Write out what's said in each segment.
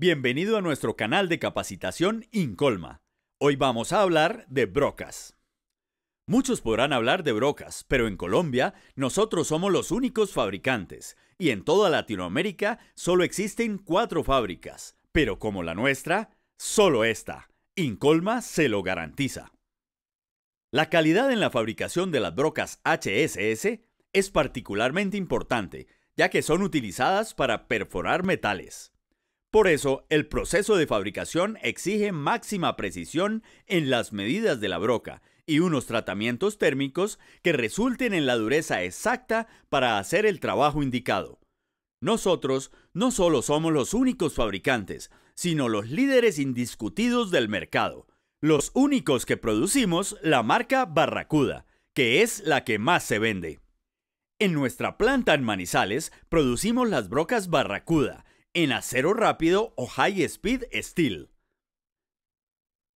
Bienvenido a nuestro canal de capacitación Incolma. Hoy vamos a hablar de brocas. Muchos podrán hablar de brocas, pero en Colombia nosotros somos los únicos fabricantes y en toda Latinoamérica solo existen cuatro fábricas, pero como la nuestra, solo esta. Incolma se lo garantiza. La calidad en la fabricación de las brocas HSS es particularmente importante, ya que son utilizadas para perforar metales. Por eso, el proceso de fabricación exige máxima precisión en las medidas de la broca y unos tratamientos térmicos que resulten en la dureza exacta para hacer el trabajo indicado. Nosotros no solo somos los únicos fabricantes, sino los líderes indiscutidos del mercado, los únicos que producimos la marca Barracuda, que es la que más se vende. En nuestra planta en Manizales producimos las brocas Barracuda, en acero rápido o high speed steel.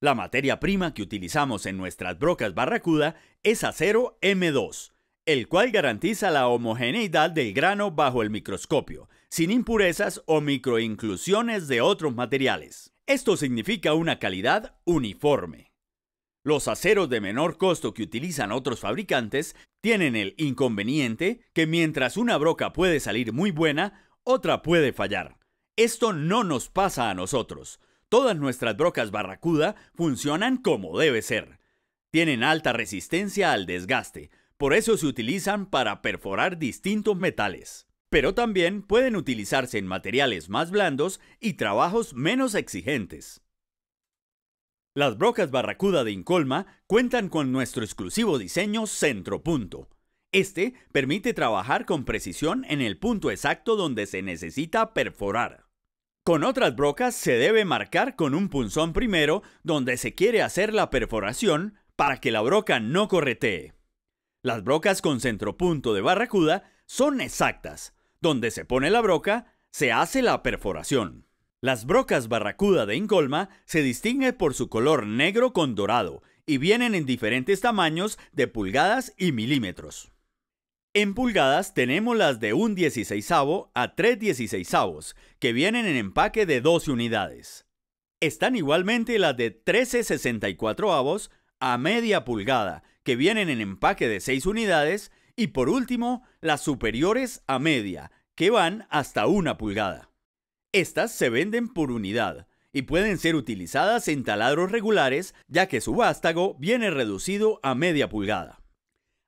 La materia prima que utilizamos en nuestras brocas Barracuda es acero M2, el cual garantiza la homogeneidad del grano bajo el microscopio, sin impurezas o microinclusiones de otros materiales. Esto significa una calidad uniforme. Los aceros de menor costo que utilizan otros fabricantes tienen el inconveniente que mientras una broca puede salir muy buena, otra puede fallar, esto no nos pasa a nosotros. Todas nuestras brocas Barracuda funcionan como debe ser. Tienen alta resistencia al desgaste, por eso se utilizan para perforar distintos metales. Pero también pueden utilizarse en materiales más blandos y trabajos menos exigentes. Las brocas Barracuda de Incolma cuentan con nuestro exclusivo diseño Centro Punto. Este permite trabajar con precisión en el punto exacto donde se necesita perforar. Con otras brocas se debe marcar con un punzón primero donde se quiere hacer la perforación para que la broca no corretee. Las brocas con centropunto de barracuda son exactas. Donde se pone la broca, se hace la perforación. Las brocas barracuda de Incolma se distinguen por su color negro con dorado y vienen en diferentes tamaños de pulgadas y milímetros. En pulgadas tenemos las de un 16 a 3 16 que vienen en empaque de 12 unidades. Están igualmente las de 13 64 avos a media pulgada, que vienen en empaque de 6 unidades, y por último, las superiores a media, que van hasta una pulgada. Estas se venden por unidad y pueden ser utilizadas en taladros regulares, ya que su vástago viene reducido a media pulgada.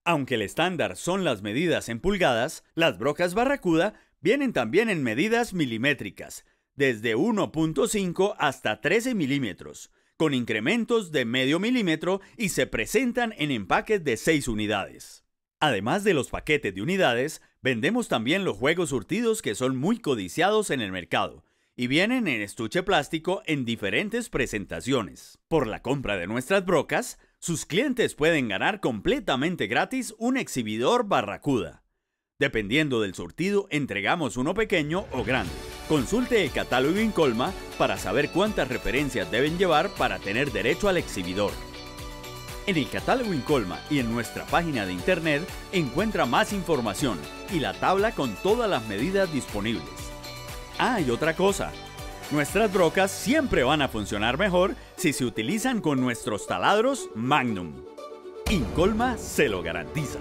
Aunque el estándar son las medidas en pulgadas, las brocas Barracuda vienen también en medidas milimétricas, desde 1.5 hasta 13 milímetros, con incrementos de medio milímetro y se presentan en empaques de 6 unidades. Además de los paquetes de unidades, vendemos también los juegos surtidos que son muy codiciados en el mercado y vienen en estuche plástico en diferentes presentaciones. Por la compra de nuestras brocas, sus clientes pueden ganar completamente gratis un exhibidor Barracuda. Dependiendo del surtido, entregamos uno pequeño o grande. Consulte el catálogo Incolma para saber cuántas referencias deben llevar para tener derecho al exhibidor. En el catálogo Incolma y en nuestra página de internet encuentra más información y la tabla con todas las medidas disponibles. Ah, y otra cosa, Nuestras brocas siempre van a funcionar mejor si se utilizan con nuestros taladros Magnum. Incolma se lo garantiza.